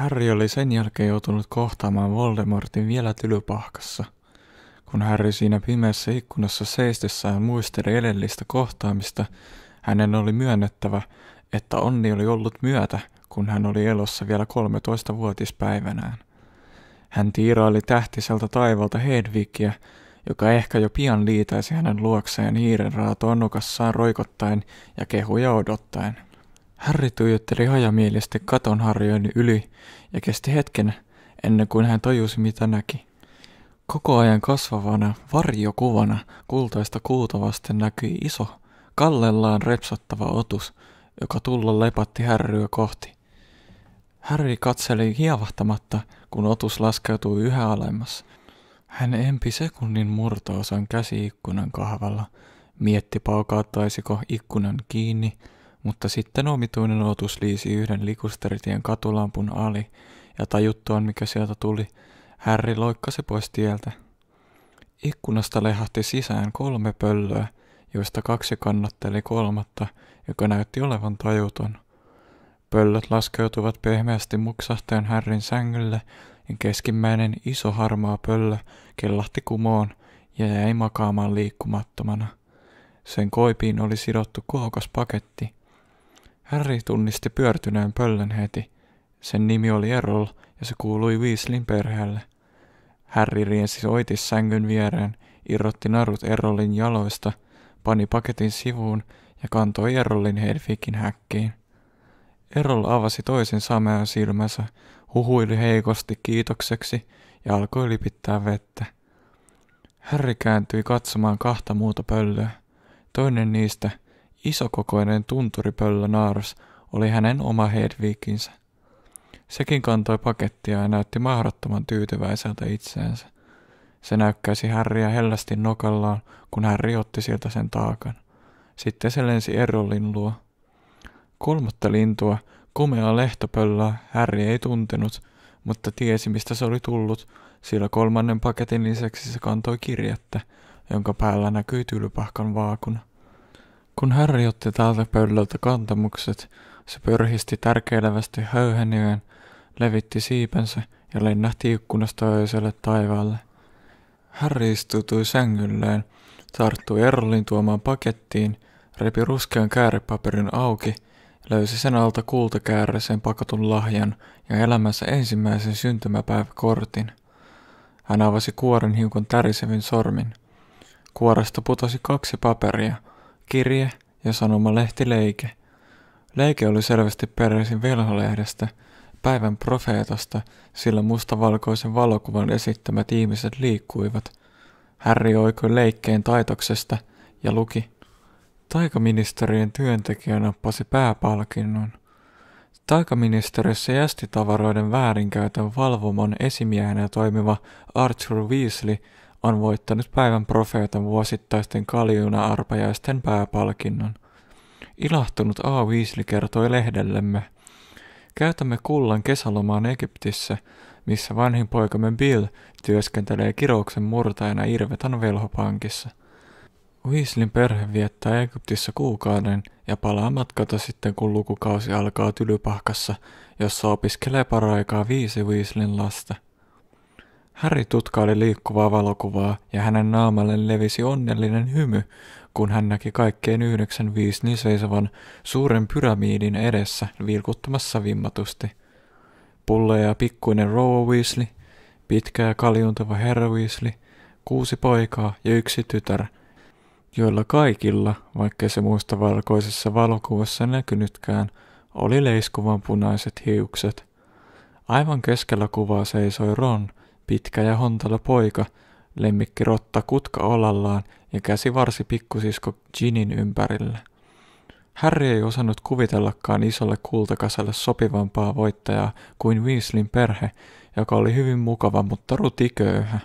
Harry oli sen jälkeen joutunut kohtaamaan Voldemortin vielä tylypahkassa. Kun Harry siinä pimeässä ikkunassa seistessään muisteli edellistä kohtaamista, hänen oli myönnettävä, että onni oli ollut myötä, kun hän oli elossa vielä 13-vuotispäivänään. Hän tiiraili tähtiseltä taivalta Hedvigia, joka ehkä jo pian liitäisi hänen luokseen hiiren raatoon nukassaan roikottaen ja kehuja odottaen. Harry tuijotteli hajamielisesti katon harjojen yli ja kesti hetken ennen kuin hän tajusi mitä näki. Koko ajan kasvavana varjokuvana kultaista kuuta vasten näkyi iso, kallellaan repsottava otus, joka tulla lepatti härryä kohti. Harry katseli hievahtamatta, kun otus laskeutui yhä alemmas. Hän empi sekunnin murtoosan käsiikkunan kahvalla, mietti paukauttaisiko ikkunan kiinni – mutta sitten omituinen otus liisi yhden likusteritien katulampun ali, ja tajuttuaan mikä sieltä tuli, Härri loikkasi pois tieltä. Ikkunasta lehahti sisään kolme pöllöä, joista kaksi kannatteli kolmatta, joka näytti olevan tajuton. Pöllöt laskeutuvat pehmeästi muksahteen Härrin sängylle, ja keskimmäinen iso harmaa pöllö kellahti kumoon ja jäi makaamaan liikkumattomana. Sen koipiin oli sidottu kohokas paketti – Harry tunnisti pyörtyneen pöllön heti. Sen nimi oli Errol ja se kuului Weasleyn perheelle. Harry riensi oitis sängyn viereen, irrotti narut Errolin jaloista, pani paketin sivuun ja kantoi Errolin Hedvigin häkkiin. Errol avasi toisen samean silmänsä, huhuili heikosti kiitokseksi ja alkoi lipittää vettä. Harry kääntyi katsomaan kahta muuta pöllöä. Toinen niistä – Isokokoinen tunturipöllönaaras oli hänen oma Hedvikinsä. Sekin kantoi pakettia ja näytti mahdottoman tyytyväiseltä itseensä. Se näykkäisi Harrya hellästi nokallaan, kun hän otti sieltä sen taakan. Sitten se lensi Errolin luo. Kolmatta lintua, komea lehtopöllä Harry ei tuntenut, mutta tiesi mistä se oli tullut, sillä kolmannen paketin lisäksi se kantoi kirjettä, jonka päällä näkyi tylypahkan vaakuna. Kun Harry otti täältä pöydältä kantamukset, se pörhisti tärkeilevästi höyhenyön, levitti siipensä ja lennähti ikkunasta öiselle taivaalle. Harry istutui sängylleen, tarttui Erlin tuomaan pakettiin, repi ruskean käärepaperin auki, löysi sen alta kultakääräisen pakatun lahjan ja elämänsä ensimmäisen syntymäpäiväkortin. Hän avasi kuoren hiukan tärisevin sormin. Kuoresta putosi kaksi paperia – kirje ja sanoma lehti Leike oli selvästi peräisin velholehdestä, päivän profeetasta, sillä mustavalkoisen valokuvan esittämät ihmiset liikkuivat. Harry oikoi leikkeen taitoksesta ja luki. Taikaministeriön työntekijä nappasi pääpalkinnon. Taikaministeriössä tavaroiden väärinkäytön valvomon esimiehenä toimiva Arthur Weasley – on voittanut päivän profeetan vuosittaisten kaljuna-arpajaisten pääpalkinnon. Ilahtunut A. Weasley kertoi lehdellemme. Käytämme kullan kesälomaan Egyptissä, missä vanhin poikamme Bill työskentelee kirouksen murtajana Irvetan velhopankissa. Weasleyn perhe viettää Egyptissä kuukauden ja palaa matkata sitten kun lukukausi alkaa Tylypahkassa, jossa opiskelee paraikaa viisi Weasleyn lasta – Häri tutkaili liikkuvaa valokuvaa ja hänen naamalle levisi onnellinen hymy, kun hän näki kaikkeen yhdeksän niseisavan suuren pyramiidin edessä vilkuttamassa vimmatusti. Pulle ja pikkuinen Roa Weasley, pitkä ja kaljuntava Herra Weasley, kuusi poikaa ja yksi tytär, joilla kaikilla, vaikka se muista valkoisessa valokuvassa näkynytkään, oli leiskuvan punaiset hiukset. Aivan keskellä kuvaa seisoi Ron – Pitkä ja hontalo poika, lemmikki rotta kutka olallaan ja käsi varsi pikkusisko Ginin ympärillä. Harry ei osannut kuvitellakaan isolle kultakasalle sopivampaa voittajaa kuin Weasleyn perhe, joka oli hyvin mukava, mutta rutiköyhä.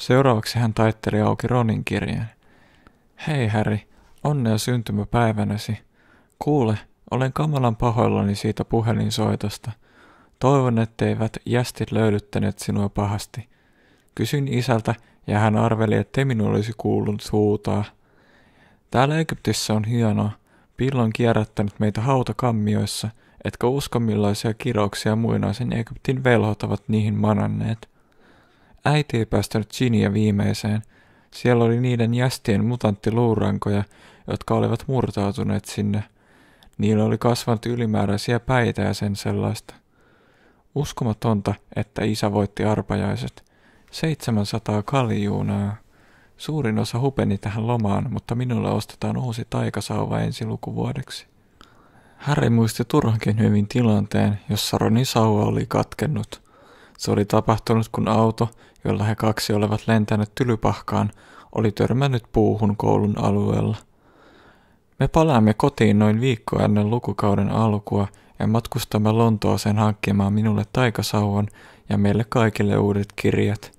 Seuraavaksi hän taitteli auki Ronin kirjeen. Hei Harry, onnea syntymäpäivänäsi. Kuule, olen kamalan pahoillani siitä puhelinsoitosta – Toivon, etteivät jästit löydyttäneet sinua pahasti. Kysyin isältä, ja hän arveli, että minun olisi kuullut huutaa. Täällä Egyptissä on hienoa. Pillo on kierrättänyt meitä hautakammioissa, etkä usko millaisia kirouksia muinaisen Egyptin velhot ovat niihin mananneet. Äiti ei päästänyt Ginia viimeiseen. Siellä oli niiden jästien mutanttiluurankoja, jotka olivat murtautuneet sinne. Niillä oli kasvanut ylimääräisiä päitä ja sen sellaista. Uskomatonta, että isä voitti arpajaiset. 700 kaljuunaa. Suurin osa hupeni tähän lomaan, mutta minulle ostetaan uusi taikasauva ensi lukuvuodeksi. Harry muisti turhankin hyvin tilanteen, jossa Ronin sauva oli katkennut. Se oli tapahtunut, kun auto, jolla he kaksi olivat lentäneet tylypahkaan, oli törmännyt puuhun koulun alueella. Me palaamme kotiin noin viikko ennen lukukauden alkua matkustamme Lontooseen hankkimaan minulle taikasauvan ja meille kaikille uudet kirjat.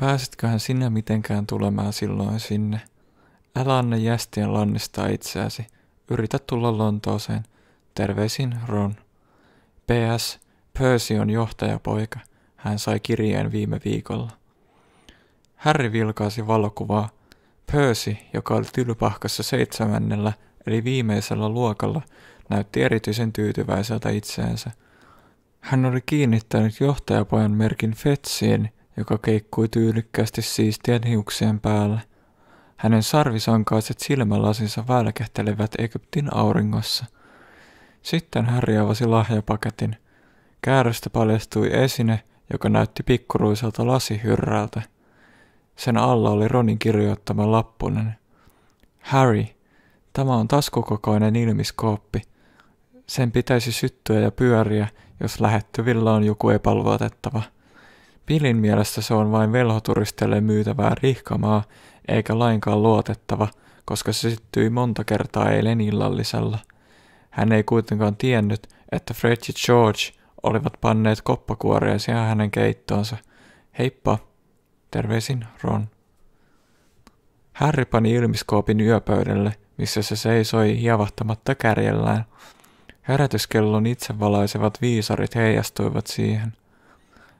Pääsetköhän sinä mitenkään tulemaan silloin sinne? Älä anna jästien lannista itseäsi. Yritä tulla Lontooseen. Terveisin Ron. PS. Percy on johtajapoika. Hän sai kirjeen viime viikolla. Harry vilkaisi valokuvaa. Percy, joka oli tylypahkassa seitsemännellä, eli viimeisellä luokalla, näytti erityisen tyytyväiseltä itseensä. Hän oli kiinnittänyt johtajapojan merkin fetsiin, joka keikkui tyylikkästi siistien hiuksien päälle. Hänen sarvisankaiset silmälasinsa välkähtelevät Egyptin auringossa. Sitten Harry avasi lahjapaketin. Käärästä paljastui esine, joka näytti pikkuruiselta lasihyrrältä. Sen alla oli Ronin kirjoittama lappunen. Harry, tämä on taskukokoinen ilmiskooppi – sen pitäisi syttyä ja pyöriä, jos lähettyvillä on joku epäluotettava. Pilin mielestä se on vain velhoturisteille myytävää rihkamaa, eikä lainkaan luotettava, koska se syttyi monta kertaa eilen illallisella. Hän ei kuitenkaan tiennyt, että Fred ja George olivat panneet koppakuoreisia hänen keittoonsa. Heippa, terveisin Ron. Harry pani ilmiskoopin yöpöydälle, missä se seisoi hievahtamatta kärjellään. Herätyskellon itsevalaisevat viisarit heijastuivat siihen.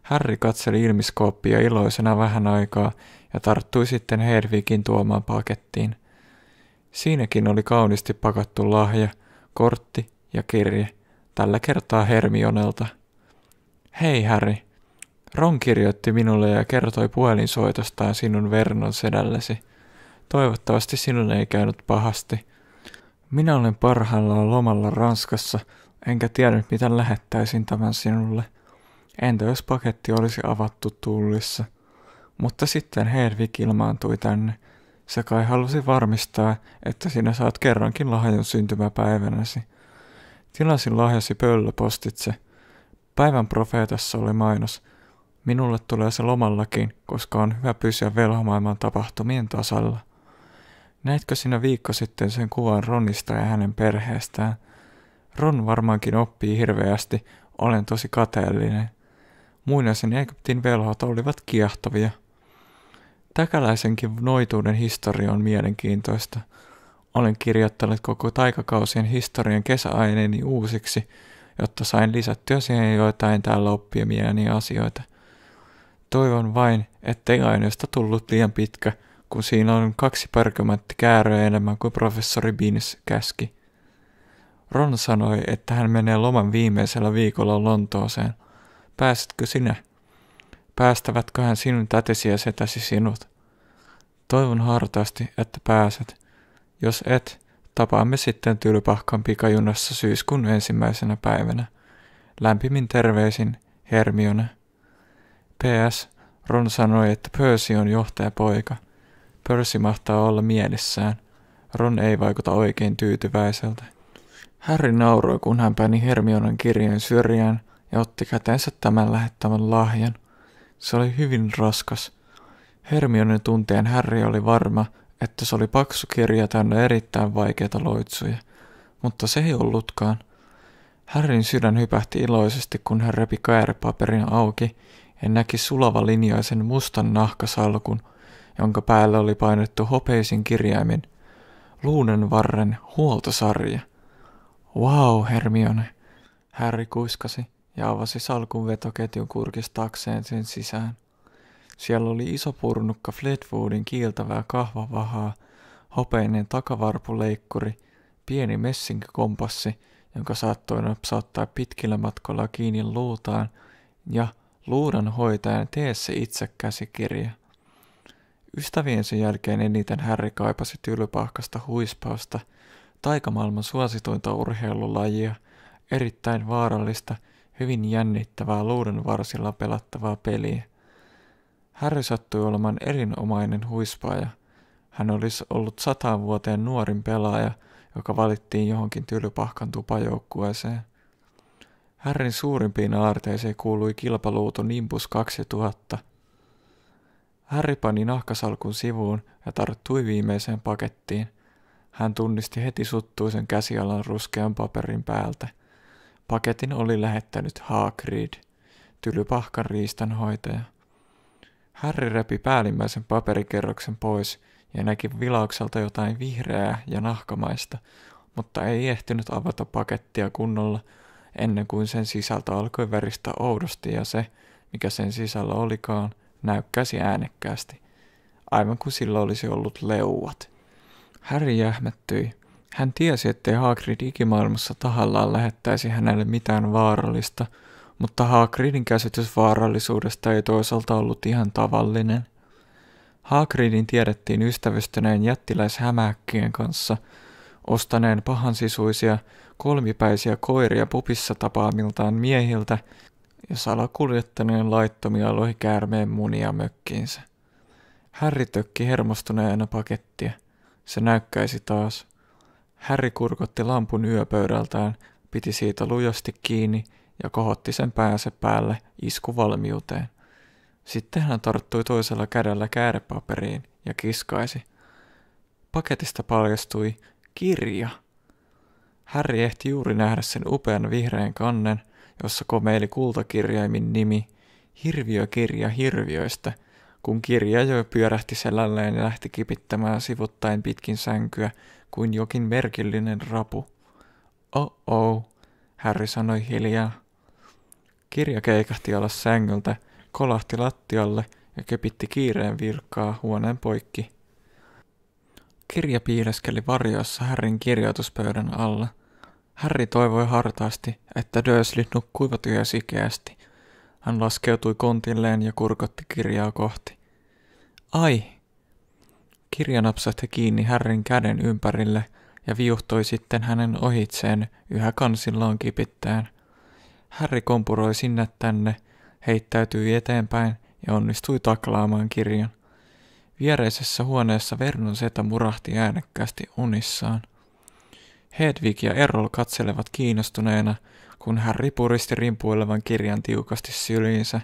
Harry katseli ilmiskooppia iloisena vähän aikaa ja tarttui sitten Hedvigin tuomaan pakettiin. Siinäkin oli kauniisti pakattu lahja, kortti ja kirje, tällä kertaa Hermionelta. Hei Harry, Ron kirjoitti minulle ja kertoi puhelinsoitostaan sinun Vernon sedällesi. Toivottavasti sinun ei käynyt pahasti – minä olen parhaillaan lomalla Ranskassa, enkä tiedä mitä lähettäisin tämän sinulle. Entä jos paketti olisi avattu tullissa? Mutta sitten Hedvig ilmaantui tänne. Se kai halusi varmistaa, että sinä saat kerrankin lahjan syntymäpäivänäsi. Tilasin lahjasi pöllöpostitse. Päivän profeetassa oli mainos. Minulle tulee se lomallakin, koska on hyvä pysyä velhomaailman tapahtumien tasalla. Näitkö sinä viikko sitten sen kuvan Ronista ja hänen perheestään? Ron varmaankin oppii hirveästi, olen tosi kateellinen. Muinaisen Egyptin velhot olivat kiehtovia. Täkäläisenkin noituuden historia on mielenkiintoista. Olen kirjoittanut koko taikakausien historian kesäaineeni uusiksi, jotta sain lisättyä siihen joitain täällä oppia mieleni asioita. Toivon vain, ettei aineesta tullut liian pitkä – kun siinä on kaksi pärkymättä kääröä enemmän kuin professori Beans käski. Ron sanoi, että hän menee loman viimeisellä viikolla Lontooseen. Pääsetkö sinä? Päästävätköhän sinun tätesi ja setäsi sinut? Toivon hartaasti, että pääset. Jos et, tapaamme sitten Tylypahkan pikajunassa syyskuun ensimmäisenä päivänä. Lämpimin terveisin, Hermione. PS. Ron sanoi, että Percy on johtajapoika – Percy mahtaa olla mielissään. Ron ei vaikuta oikein tyytyväiseltä. Harry nauroi, kun hän pani Hermionen kirjeen syrjään ja otti käteensä tämän lähettämän lahjan. Se oli hyvin raskas. Hermionen tunteen Harry oli varma, että se oli paksu kirja täynnä erittäin vaikeita loitsuja, mutta se ei ollutkaan. Harryn sydän hypähti iloisesti, kun hän repi käärepaperin auki ja näki sulavalinjaisen mustan nahkasalkun – jonka päällä oli painettu hopeisin kirjaimin Luunen varren huoltosarja. Wow, Hermione, Harry kuiskasi ja avasi salkun vetoketjun kurkistaakseen sen sisään. Siellä oli iso purnukka Fleetwoodin kiiltävää kahvavahaa, hopeinen takavarpuleikkuri, pieni messinkikompassi, jonka saattoi napsauttaa pitkillä matkoilla kiinni luutaan, ja luudan hoitajan tee se itse käsikirja. Ystäviensä jälkeen eniten Harry kaipasi tylypahkasta huispausta, taikamaailman suosituinta urheilulajia, erittäin vaarallista, hyvin jännittävää luuden varsilla pelattavaa peliä. Harry sattui olemaan erinomainen huispaaja. Hän olisi ollut sataan vuoteen nuorin pelaaja, joka valittiin johonkin tylypahkan tupajoukkueeseen. Harryn suurimpiin aarteisiin kuului kilpaluuto Nimbus 2000 – Harry pani nahkasalkun sivuun ja tarttui viimeiseen pakettiin. Hän tunnisti heti suttuisen käsialan ruskean paperin päältä. Paketin oli lähettänyt Hagrid, tylypahkan riistanhoitaja. Harry repi päällimmäisen paperikerroksen pois ja näki vilaukselta jotain vihreää ja nahkamaista, mutta ei ehtinyt avata pakettia kunnolla ennen kuin sen sisältö alkoi väristä oudosti ja se, mikä sen sisällä olikaan, näykkäsi äänekkäästi, aivan kuin sillä olisi ollut leuat. Harry jähmettyi. Hän tiesi, ettei Hagrid ikimaailmassa tahallaan lähettäisi hänelle mitään vaarallista, mutta Hagridin käsitys vaarallisuudesta ei toisaalta ollut ihan tavallinen. Hagridin tiedettiin ystävystyneen jättiläishämäkkien kanssa, ostaneen pahansisuisia, kolmipäisiä koiria pupissa tapaamiltaan miehiltä ja salakuljettaneen laittomia lohikäärmeen käärmeen munia mökkiinsä. Härri tökki hermostuneena pakettia. Se näykkäisi taas. Härri kurkotti lampun yöpöydältään, piti siitä lujasti kiinni ja kohotti sen päänsä päälle iskuvalmiuteen. Sitten hän tarttui toisella kädellä käärepaperiin ja kiskaisi. Paketista paljastui kirja. Härri ehti juuri nähdä sen upean vihreän kannen – jossa komeili kultakirjaimin nimi Hirviökirja hirviöistä, kun kirja jo pyörähti selälleen ja lähti kipittämään sivuttain pitkin sänkyä kuin jokin merkillinen rapu. Oh-oh, Harry sanoi hiljaa. Kirja keikahti alas sängyltä, kolahti lattialle ja kepitti kiireen virkkaa huoneen poikki. Kirja piileskeli varjossa Härin kirjoituspöydän alla – Harry toivoi hartaasti, että Dursley nukkuivat sikeästi. Hän laskeutui kontilleen ja kurkotti kirjaa kohti. Ai! Kirja napsahti kiinni Harryn käden ympärille ja viuhtoi sitten hänen ohitseen yhä kansillaan kipittäen. Harry kompuroi sinne tänne, heittäytyi eteenpäin ja onnistui taklaamaan kirjan. Viereisessä huoneessa Vernon setä murahti äänekkäästi unissaan. Hedwig ja Errol katselevat kiinnostuneena, kun Harry ripuristi rimpuilevan kirjan tiukasti syliinsä,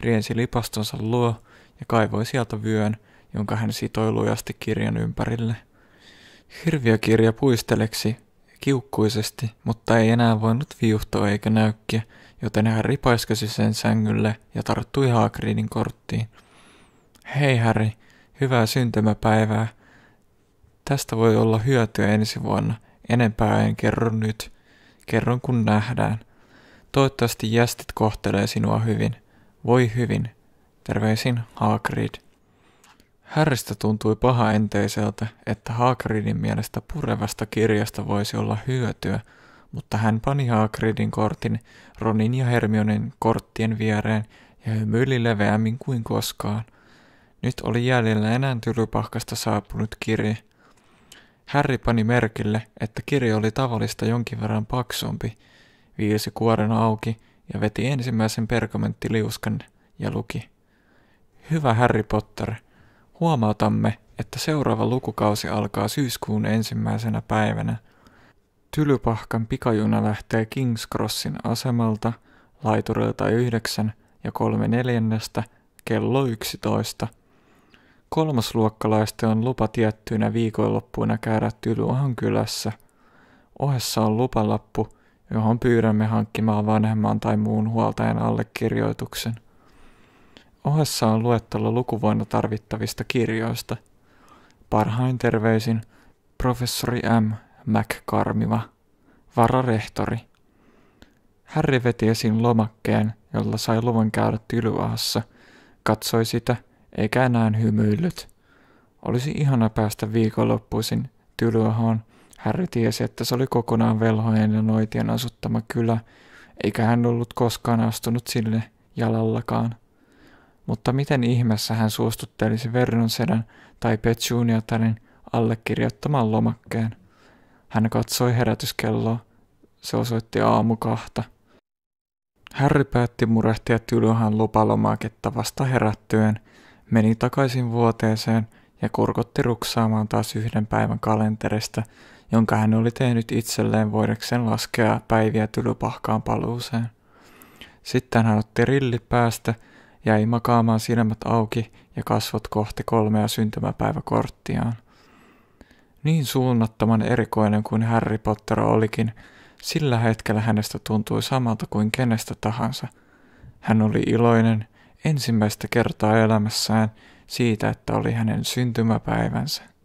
riensi lipastonsa luo ja kaivoi sieltä vyön, jonka hän sitoi lujasti kirjan ympärille. Hirviökirja puisteleksi, kiukkuisesti, mutta ei enää voinut viuhtoa eikä näykkiä, joten hän ripaiskasi sen sängylle ja tarttui Hagridin korttiin. Hei Harry, hyvää syntymäpäivää. Tästä voi olla hyötyä ensi vuonna – Enempää en kerro nyt. Kerron kun nähdään. Toivottavasti jästit kohtelee sinua hyvin. Voi hyvin. Terveisin Hagrid. Härristä tuntui paha enteiseltä, että Hagridin mielestä purevasta kirjasta voisi olla hyötyä, mutta hän pani Hagridin kortin Ronin ja Hermionen korttien viereen ja hymyili leveämmin kuin koskaan. Nyt oli jäljellä enää tylypahkasta saapunut kirje – Harry pani merkille, että kirja oli tavallista jonkin verran paksumpi, viilsi kuoren auki ja veti ensimmäisen pergamenttiliuskan ja luki. Hyvä Harry Potter, huomautamme, että seuraava lukukausi alkaa syyskuun ensimmäisenä päivänä. Tylypahkan pikajuna lähtee Kings Crossin asemalta laiturilta 9 ja kolme neljännestä kello 11 – Kolmasluokkalaisten on lupa tiettyinä viikonloppuina käydä Tyluohan kylässä. Ohessa on lupalappu, johon pyydämme hankkimaan vanhemman tai muun huoltajan allekirjoituksen. Ohessa on luettelo lukuvuonna tarvittavista kirjoista. Parhain terveisin professori M. McCarmiva, vararehtori. Harry veti esiin lomakkeen, jolla sai luvan käydä Tylyahassa. Katsoi sitä – eikä enää hymyillyt. Olisi ihana päästä viikonloppuisin Tylyöhoon. Harry tiesi, että se oli kokonaan velhojen ja noitien asuttama kylä, eikä hän ollut koskaan astunut sille jalallakaan. Mutta miten ihmeessä hän suostuttelisi Vernon sedän tai Petsuniatarin allekirjoittamaan lomakkeen? Hän katsoi herätyskelloa. Se osoitti aamu kahta. Harry päätti murehtia Tylyhän lupalomaketta vasta herättyen – meni takaisin vuoteeseen ja kurkotti ruksaamaan taas yhden päivän kalenterista, jonka hän oli tehnyt itselleen voidakseen laskea päiviä tylypahkaan paluuseen. Sitten hän otti rilli päästä, jäi makaamaan silmät auki ja kasvot kohti kolmea syntymäpäiväkorttiaan. Niin suunnattoman erikoinen kuin Harry Potter olikin, sillä hetkellä hänestä tuntui samalta kuin kenestä tahansa. Hän oli iloinen – ensimmäistä kertaa elämässään siitä, että oli hänen syntymäpäivänsä.